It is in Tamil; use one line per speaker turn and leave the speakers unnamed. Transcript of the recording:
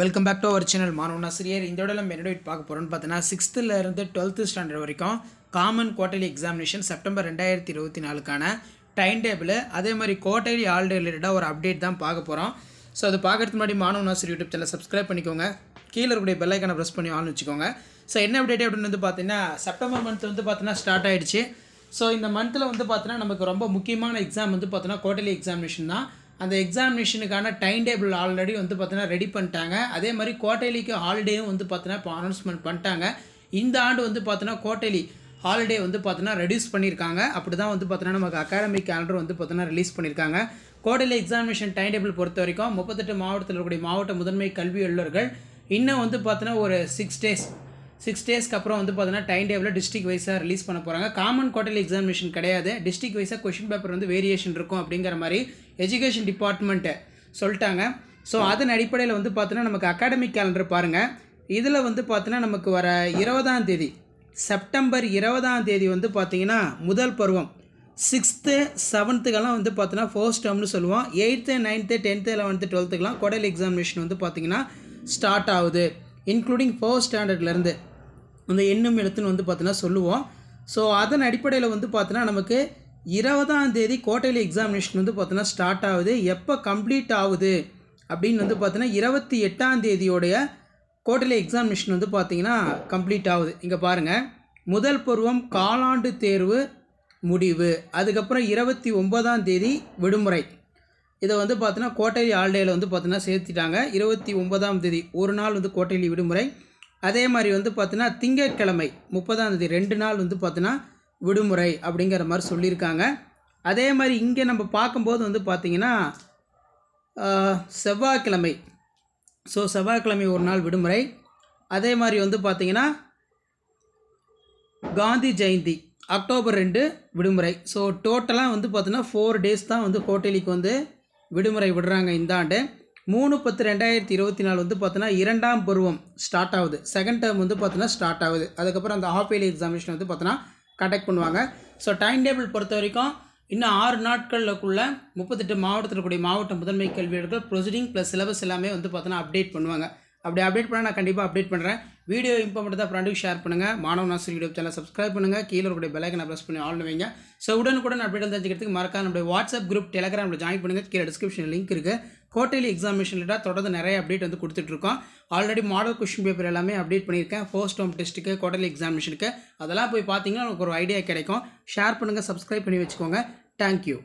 welcome back to our channel மாணவன் ஆசிரியர் இந்த விட நம்ம என்னோட பார்க்க போகிறோம்னு பார்த்தீங்கன்னா சிக்ஸ்த்துலேருந்து டுவெல்த்து ஸ்டாண்டர்ட் வரைக்கும் காமன் குவார்டர்லி எக்ஸாமினேஷன் செப்டம்பர் ரெண்டாயிரத்தி இருபத்தி நாலுக்கான டைம் டேபிள் அதே மாதிரி குவார்டர்லி ஆல்டே ரிலேட்டடாக ஒரு அப்டேட் தான் பார்க்க போகிறோம் ஸோ அது பார்க்குறதுக்கு முன்னாடி மாணவன் ஆசிரியர் யூடியூப் சேனல் சப்ஸ்கிரைப் பண்ணிக்கோங்க கீழே இருக்கக்கூடிய பெல்லைக்கான ப்ரெஸ் பண்ணி ஆன் வச்சுக்கோங்க ஸோ என்ன அப்டேட் அப்படின்னு வந்து பார்த்தீங்கன்னா செப்டம்பர் மந்த் வந்து பார்த்தீங்கன்னா ஸ்டார்ட் ஆகிடுச்சு ஸோ இந்த மந்தில் வந்து பார்த்தீங்கன்னா நமக்கு ரொம்ப முக்கியமான எக்ஸாம் வந்து பார்த்தீங்கன்னா குவார்டர்லி எக்ஸாமினேஷன் தான் அந்த எக்ஸாமினேஷனுக்கான டைம் டேபிள் ஆல்ரெடி வந்து பார்த்தீங்கன்னா ரெடி பண்ணிட்டாங்க அதே மாதிரி கோட்டைலிக்கு ஹாலிடேயும் வந்து பார்த்தீங்கன்னா இப்போ அனௌன்ஸ்மெண்ட் பண்ணிட்டாங்க இந்த ஆண்டு வந்து பார்த்தீங்கன்னா கோட்டைலி ஹாலிடே வந்து பார்த்தீங்கன்னா ரெடியூஸ் பண்ணியிருக்காங்க அப்படி தான் வந்து பார்த்தீங்கன்னா நமக்கு அகாடமிக் கேலண்டர் வந்து பார்த்தீங்கன்னா ரிலீஸ் பண்ணியிருக்காங்க கோடையில் எக்ஸாமினேஷன் டைம் டேபிள் பொறுத்த வரைக்கும் முப்பத்தெட்டு மாவட்டத்தில் இருக்கக்கூடிய மாவட்ட முதன்மை கல்வி அலுவலர்கள் இன்னும் வந்து பார்த்தீங்கன்னா ஒரு சிக்ஸ் டேஸ் சிக்ஸ் டேஸ்க்கு அப்புறம் வந்து பார்த்தீங்கன்னா டைம் டேபிளில் டிஸ்ட்ரிக் வைஸாக ரிலீஸ் பண்ண போகிறாங்க காமன் குவார்டர்லி எக்ஸாமினேஷன் கிடையாது டிஸ்ட்ரிக் வைஸாக கொஷின் பேப்பர் வந்து வேரியேஷன் இருக்கும் அப்படிங்கிற மாதிரி எஜுகேஷன் டிபார்ட்மெண்ட்டு சொல்லிட்டாங்க ஸோ அதன் அடிப்படையில் வந்து பார்த்தீங்கன்னா நமக்கு அகாடமிக் கேலண்டர் பாருங்கள் இதில் வந்து பார்த்தீங்கன்னா நமக்கு வர இருபதாம் தேதி செப்டம்பர் இருபதாம் தேதி வந்து பார்த்தீங்கன்னா முதல் பருவம் சிக்ஸ்த்து செவன்த்துக்கெல்லாம் வந்து பார்த்தீங்கன்னா ஃபர்ஸ்ட் டேம்னு சொல்லுவோம் எயித்து நைன்த்து டென்த்து லெவன்த்து டுவெல்த்துக்கெல்லாம் குடல் எக்ஸாமினேஷன் வந்து பார்த்திங்கன்னா ஸ்டார்ட் ஆகுது இன்க்ளூடிங் ஃபர்ஸ்ட் ஸ்டாண்டர்ட்லேருந்து அந்த எண்ணும் எழுத்துன்னு வந்து பார்த்தீங்கன்னா சொல்லுவோம் ஸோ அதன் அடிப்படையில் வந்து பார்த்தீங்கன்னா நமக்கு இருபதாம் தேதி கோட்டையில் எக்ஸாமினேஷன் வந்து பார்த்தீங்கன்னா ஸ்டார்ட் ஆகுது எப்போ கம்ப்ளீட் ஆகுது அப்படின்னு வந்து பார்த்தீங்கன்னா இருபத்தி எட்டாம் தேதியோடைய கோட்டையில் எக்ஸாமினேஷன் வந்து பார்த்திங்கன்னா கம்ப்ளீட் ஆகுது இங்கே பாருங்கள் முதல் பருவம் காலாண்டு தேர்வு முடிவு அதுக்கப்புறம் இருபத்தி ஒன்பதாம் தேதி விடுமுறை இதை வந்து பார்த்தீங்கன்னா கோட்டையில் ஆல்டேயில் வந்து பார்த்தீங்கன்னா சேர்த்துட்டாங்க இருபத்தி ஒன்பதாம் தேதி ஒரு நாள் வந்து கோட்டையில் விடுமுறை அதே மாதிரி வந்து பார்த்தீங்கன்னா திங்கட்கிழமை முப்பதாம் தேதி ரெண்டு நாள் வந்து பார்த்தீங்கன்னா விடுமுறை அப்படிங்கிற மாதிரி சொல்லியிருக்காங்க அதே மாதிரி இங்கே நம்ம பார்க்கும்போது வந்து பார்த்திங்கன்னா செவ்வாய்க்கிழமை ஸோ செவ்வாய்க்கிழமை ஒரு நாள் விடுமுறை அதே மாதிரி வந்து பார்த்திங்கன்னா காந்தி ஜெயந்தி அக்டோபர் ரெண்டு விடுமுறை ஸோ டோட்டலாக வந்து பார்த்தீங்கன்னா ஃபோர் டேஸ் தான் வந்து ஹோட்டலுக்கு வந்து விடுமுறை விடுறாங்க இந்த ஆண்டு மூணு பத்து ரெண்டாயிரத்தி இருபத்தி நாலு வந்து பார்த்தோன்னா இரண்டாம் பருவம் ஸ்டார்ட் ஆகுது செகண்ட் டேர்ம் வந்து பார்த்தோன்னா ஸ்டார்ட் ஆகுது அதுக்கப்புறம் அந்த ஹாஃப் இயர்லி எக்ஸாமினேஷன் வந்து பார்த்தோன்னா கண்டக்ட் பண்ணுவாங்க ஸோ டைம் டேபிள் பொறுத்த வரைக்கும் இன்னும் ஆறு நாட்களுக்குள்ள முப்பத்தெட்டு மாவட்டத்தில் கூடிய மாவட்ட முதன்மை கல்வியாளர்கள் ப்ரொசீடிங் ப்ளஸ் சிலபஸ் எல்லாமே வந்து பார்த்தோன்னா அப்டேட் பண்ணுவாங்க அப்படி அப்டேட் பண்ணால் நான் கண்டிப்பாக அப்டேட் பண்ணுறேன் வீடியோ இம்பார்ட்டண்ட்டாக ஃப்ரெண்டுக்கு ஷேர் பண்ணுங்கள் மாணவ நாசர் யூடியூப் சேனல் சப்ஸ்கிரைப் பண்ணுங்கள் கீழே இருக்கக்கூடிய பெலைக்கனை ப்ரெஸ் பண்ணி ஆல் வைங்க ஸோ நான் அப்டேட் தெரிஞ்சுக்கிறதுக்கு மறக்காம நம்மளுடைய வாட்ஸ்அப் குரூப் டெலகிராமில் ஜாயின் பண்ணுங்கள் கீழே டிஸ்கிரிப்ஷன் லிங்க் இருக்குது கோட்டையில் எக்ஸாமினேஷன் தொடர்ந்து நிறைய அப்டேட் வந்து கொடுத்துட்ருக்கோம் ஆல்ரெடி மாடல் கொஷின் பேப்பர் எல்லாமே அப்டேட் பண்ணியிருக்கேன் ஃபர்ஸ்ட் டோம் டெஸ்ட்டுக்கு கோட்டையில் எக்ஸாமினேஷனுக்கு அதெல்லாம் போய் பார்த்தீங்கன்னா உங்களுக்கு ஒரு ஐடியா கிடைக்கும் ஷேர் பண்ணுங்கள் சப்ஸ்கிரைப் பண்ணி வச்சுக்கோங்க தேங்க்யூ